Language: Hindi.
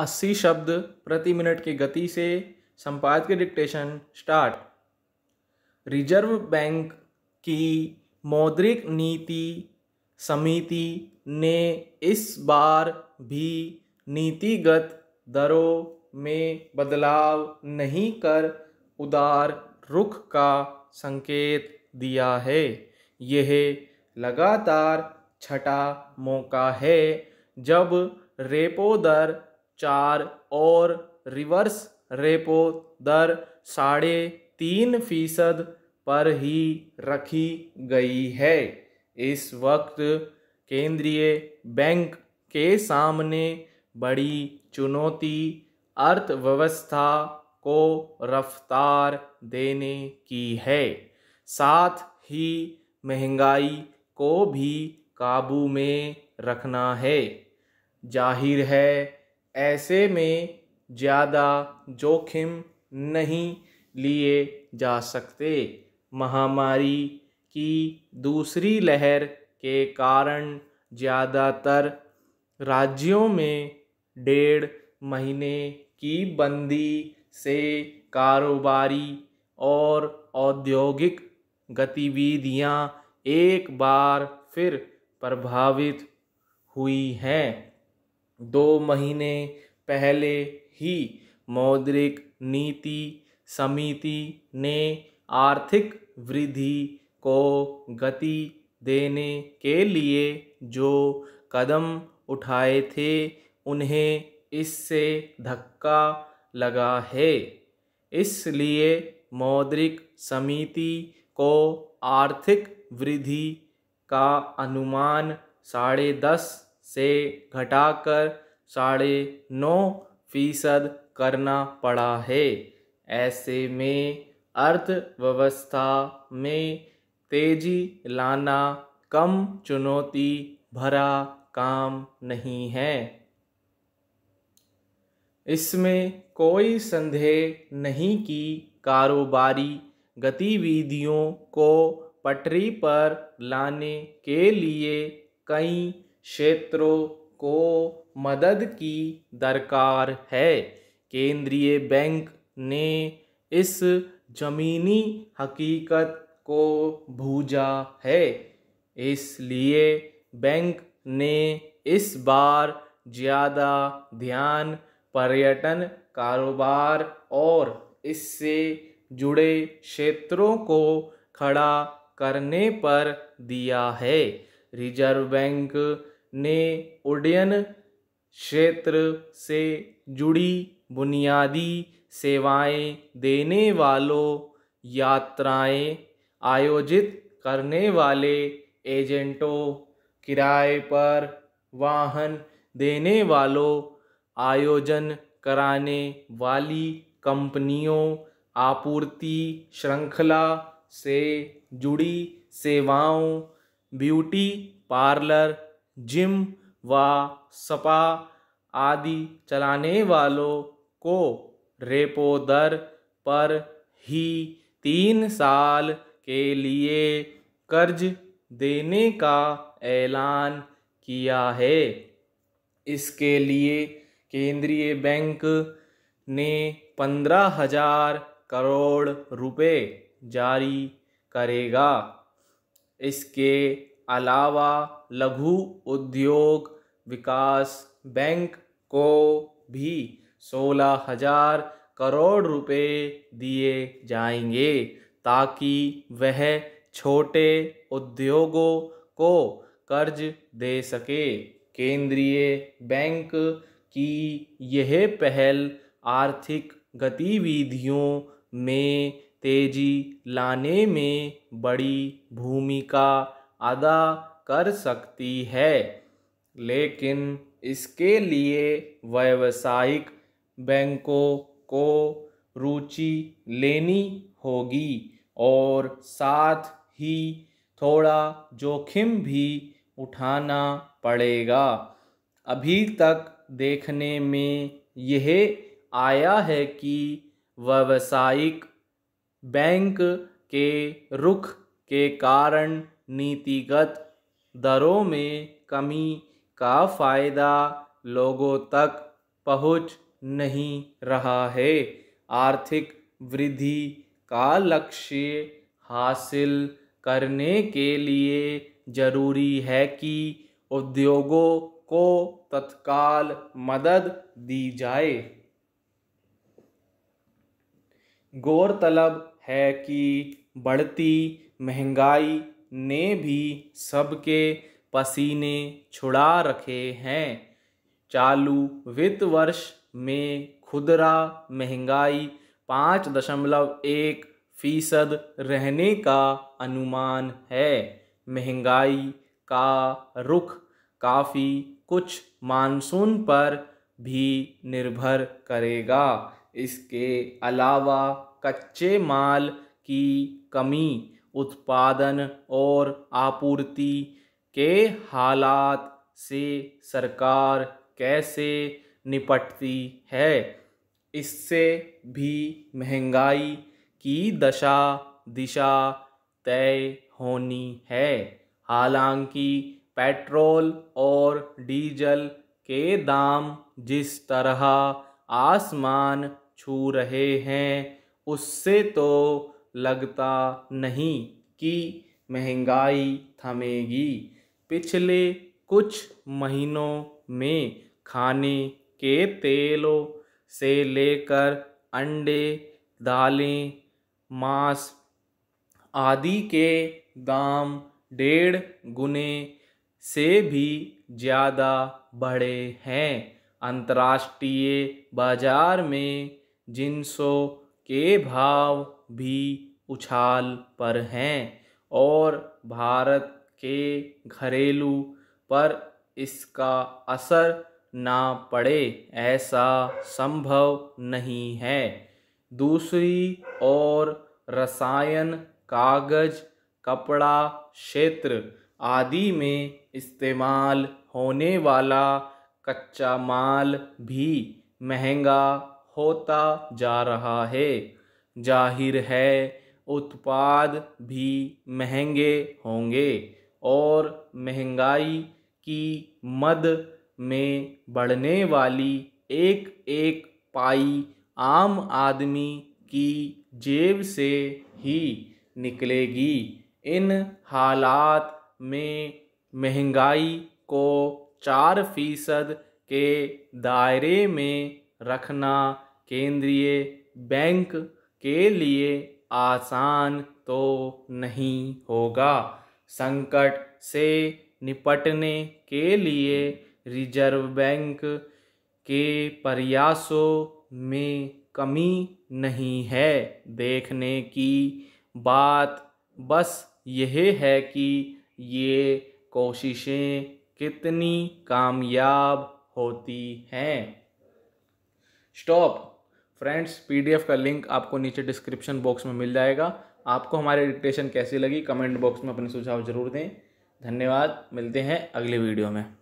अस्सी शब्द प्रति मिनट की गति से संपाद के डिक्टेशन स्टार्ट रिजर्व बैंक की मौद्रिक नीति समिति ने इस बार भी नीतिगत दरों में बदलाव नहीं कर उदार रुख का संकेत दिया है यह लगातार छठा मौका है जब रेपो दर चार और रिवर्स रेपो दर साढ़े तीन फीसद पर ही रखी गई है इस वक्त केंद्रीय बैंक के सामने बड़ी चुनौती अर्थव्यवस्था को रफ्तार देने की है साथ ही महंगाई को भी काबू में रखना है जाहिर है ऐसे में ज़्यादा जोखिम नहीं लिए जा सकते महामारी की दूसरी लहर के कारण ज़्यादातर राज्यों में डेढ़ महीने की बंदी से कारोबारी और औद्योगिक गतिविधियां एक बार फिर प्रभावित हुई हैं दो महीने पहले ही मौद्रिक नीति समिति ने आर्थिक वृद्धि को गति देने के लिए जो कदम उठाए थे उन्हें इससे धक्का लगा है इसलिए मौद्रिक समिति को आर्थिक वृद्धि का अनुमान साढ़े दस से घटाकर साढ़े नौ फीसद करना पड़ा है ऐसे में अर्थव्यवस्था में तेजी लाना कम चुनौती भरा काम नहीं है इसमें कोई संदेह नहीं कि कारोबारी गतिविधियों को पटरी पर लाने के लिए कई क्षेत्रों को मदद की दरकार है केंद्रीय बैंक ने इस ज़मीनी हकीकत को भूजा है इसलिए बैंक ने इस बार ज़्यादा ध्यान पर्यटन कारोबार और इससे जुड़े क्षेत्रों को खड़ा करने पर दिया है रिजर्व बैंक ने उड्डयन क्षेत्र से जुड़ी बुनियादी सेवाएं देने वालों यात्राएं आयोजित करने वाले एजेंटों किराए पर वाहन देने वालों आयोजन कराने वाली कंपनियों आपूर्ति श्रृंखला से जुड़ी सेवाओं ब्यूटी पार्लर जिम व सपा आदि चलाने वालों को रेपो दर पर ही तीन साल के लिए कर्ज देने का ऐलान किया है इसके लिए केंद्रीय बैंक ने पंद्रह हजार करोड़ रुपए जारी करेगा इसके अलावा लघु उद्योग विकास बैंक को भी सोलह हजार करोड़ रुपए दिए जाएंगे ताकि वह छोटे उद्योगों को कर्ज दे सके केंद्रीय बैंक की यह पहल आर्थिक गतिविधियों में तेजी लाने में बड़ी भूमिका अदा कर सकती है लेकिन इसके लिए व्यवसायिक बैंकों को रुचि लेनी होगी और साथ ही थोड़ा जोखिम भी उठाना पड़ेगा अभी तक देखने में यह आया है कि व्यवसायिक बैंक के रुख के कारण नीतिगत दरों में कमी का फ़ायदा लोगों तक पहुंच नहीं रहा है आर्थिक वृद्धि का लक्ष्य हासिल करने के लिए ज़रूरी है कि उद्योगों को तत्काल मदद दी जाए गौरतलब है कि बढ़ती महंगाई ने भी सबके पसीने छुड़ा रखे हैं चालू वित्त वर्ष में खुदरा महंगाई पाँच दशमलव एक फीसद रहने का अनुमान है महंगाई का रुख काफ़ी कुछ मानसून पर भी निर्भर करेगा इसके अलावा कच्चे माल की कमी उत्पादन और आपूर्ति के हालात से सरकार कैसे निपटती है इससे भी महंगाई की दशा दिशा तय होनी है हालांकि पेट्रोल और डीजल के दाम जिस तरह आसमान छू रहे हैं उससे तो लगता नहीं कि महंगाई थमेगी पिछले कुछ महीनों में खाने के तेलों से लेकर अंडे दालें मांस आदि के दाम डेढ़ गुने से भी ज़्यादा बढ़े हैं अंतर्राष्ट्रीय बाज़ार में जिनसों के भाव भी उछाल पर हैं और भारत के घरेलू पर इसका असर ना पड़े ऐसा संभव नहीं है दूसरी ओर रसायन कागज कपड़ा क्षेत्र आदि में इस्तेमाल होने वाला कच्चा माल भी महंगा होता जा रहा है जाहिर है उत्पाद भी महंगे होंगे और महंगाई की मद में बढ़ने वाली एक एक पाई आम आदमी की जेब से ही निकलेगी इन हालात में महंगाई को चार फीसद के दायरे में रखना केंद्रीय बैंक के लिए आसान तो नहीं होगा संकट से निपटने के लिए रिजर्व बैंक के प्रयासों में कमी नहीं है देखने की बात बस यह है कि ये कोशिशें कितनी कामयाब होती हैं स्टॉप फ्रेंड्स पीडीएफ का लिंक आपको नीचे डिस्क्रिप्शन बॉक्स में मिल जाएगा आपको हमारी डिक्टेशन कैसी लगी कमेंट बॉक्स में अपने सुझाव जरूर दें धन्यवाद मिलते हैं अगले वीडियो में